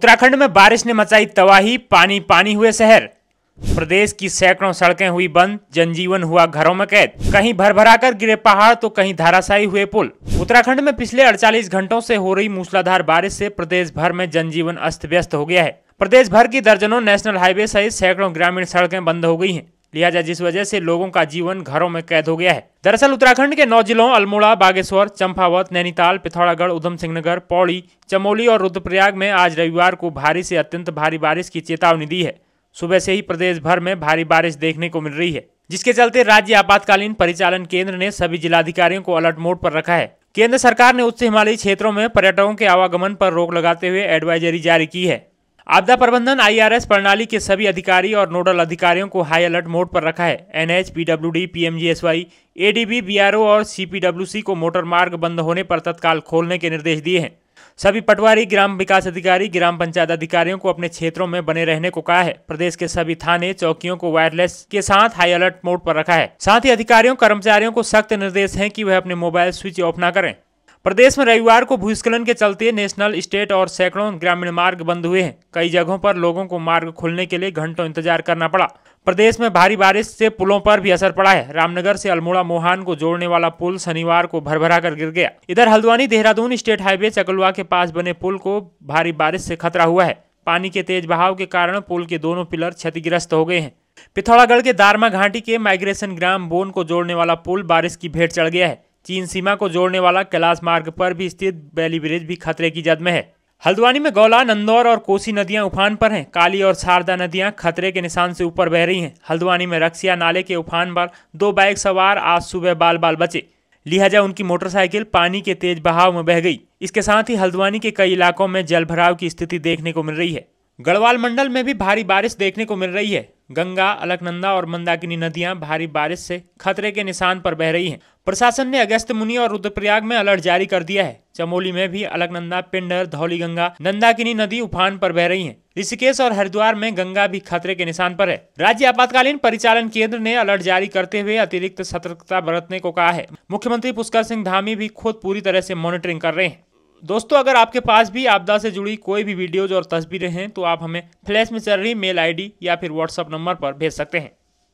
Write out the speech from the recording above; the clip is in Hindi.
उत्तराखंड में बारिश ने मचाई तबाही पानी पानी हुए शहर प्रदेश की सैकड़ों सड़कें हुई बंद जनजीवन हुआ घरों में कैद कहीं भर भरा कर गिरे पहाड़ तो कहीं धाराशायी हुए पुल उत्तराखंड में पिछले 48 घंटों से हो रही मूसलाधार बारिश से प्रदेश भर में जनजीवन अस्त व्यस्त हो गया है प्रदेश भर की दर्जनों नेशनल हाईवे सहित सैकड़ों ग्रामीण सड़कें बंद हो गई हैं लिहाजा जिस वजह से लोगों का जीवन घरों में कैद हो गया है दरअसल उत्तराखंड के नौ जिलों अल्मोड़ा बागेश्वर चंपावत नैनीताल पिथौरागढ़ उधम सिंह नगर पौड़ी चमोली और रुद्रप्रयाग में आज रविवार को भारी से अत्यंत भारी बारिश की चेतावनी दी है सुबह से ही प्रदेश भर में भारी बारिश देखने को मिल रही है जिसके चलते राज्य आपातकालीन परिचालन केंद्र ने सभी जिलाधिकारियों को अलर्ट मोड पर रखा है केंद्र सरकार ने उच्च हिमालयी क्षेत्रों में पर्यटकों के आवागमन पर रोक लगाते हुए एडवाइजरी जारी की है आपदा प्रबंधन आईआरएस प्रणाली के सभी अधिकारी और नोडल अधिकारियों को हाई अलर्ट मोड पर रखा है NH PWD PMGSY ADB BRO और सीपीडब्ल्यूसी को मोटर मार्ग बंद होने पर तत्काल खोलने के निर्देश दिए हैं सभी पटवारी ग्राम विकास अधिकारी ग्राम पंचायत अधिकारियों को अपने क्षेत्रों में बने रहने को कहा है प्रदेश के सभी थाने चौकियों को वायरलेस के साथ हाई अलर्ट मोड पर रखा है साथ ही अधिकारियों कर्मचारियों को सख्त निर्देश है की वह अपने मोबाइल स्विच ऑफ न करें प्रदेश में रविवार को भूस्खलन के चलते नेशनल स्टेट और सैकड़ों ग्रामीण मार्ग बंद हुए हैं कई जगहों पर लोगों को मार्ग खोलने के लिए घंटों इंतजार करना पड़ा प्रदेश में भारी बारिश से पुलों पर भी असर पड़ा है रामनगर से अल्मोड़ा मोहान को जोड़ने वाला पुल शनिवार को भरभरा कर गिर गया इधर हल्द्वानी देहरादून स्टेट हाईवे चकलुआ के पास बने पुल को भारी बारिश से खतरा हुआ है पानी के तेज बहाव के कारण पुल के दोनों पिलर क्षतिग्रस्त हो गए हैं पिथौरागढ़ के दारमा घाटी के माइग्रेशन ग्राम बोन को जोड़ने वाला पुल बारिश की भेंट चढ़ गया है चीन सीमा को जोड़ने वाला कैलाश मार्ग पर भी स्थित बैली ब्रिज भी खतरे की जद में है हल्द्वानी में गौला नंदौर और कोसी नदियां उफान पर हैं काली और शारदा नदियां खतरे के निशान से ऊपर बह रही हैं हल्द्वानी में रक्सिया नाले के उफान पर दो बाइक सवार आज सुबह बाल बाल बचे लिहाजा उनकी मोटरसाइकिल पानी के तेज बहाव में बह गई इसके साथ ही हल्द्वानी के कई इलाकों में जल की स्थिति देखने को मिल रही है गढ़वाल मंडल में भी भारी बारिश देखने को मिल रही है गंगा अलकनंदा और मंदाकिनी नदियां भारी बारिश से खतरे के निशान पर बह रही हैं प्रशासन ने अगस्त मुनि और रुद्रप्रयाग में अलर्ट जारी कर दिया है चमोली में भी अलकनंदा पिंडर धौली गंगा नंदाकिनी नदी उफान पर बह रही हैं। ऋषिकेश और हरिद्वार में गंगा भी खतरे के निशान पर है राज्य आपातकालीन परिचालन केंद्र ने अलर्ट जारी करते हुए अतिरिक्त सतर्कता बरतने को कहा है मुख्यमंत्री पुष्कर सिंह धामी भी खुद पूरी तरह ऐसी मॉनिटरिंग कर रहे हैं दोस्तों अगर आपके पास भी आपदा से जुड़ी कोई भी वीडियोज और तस्वीरें हैं तो आप हमें फ्लैश में चल रही मेल आईडी या फिर व्हाट्सअप नंबर पर भेज सकते हैं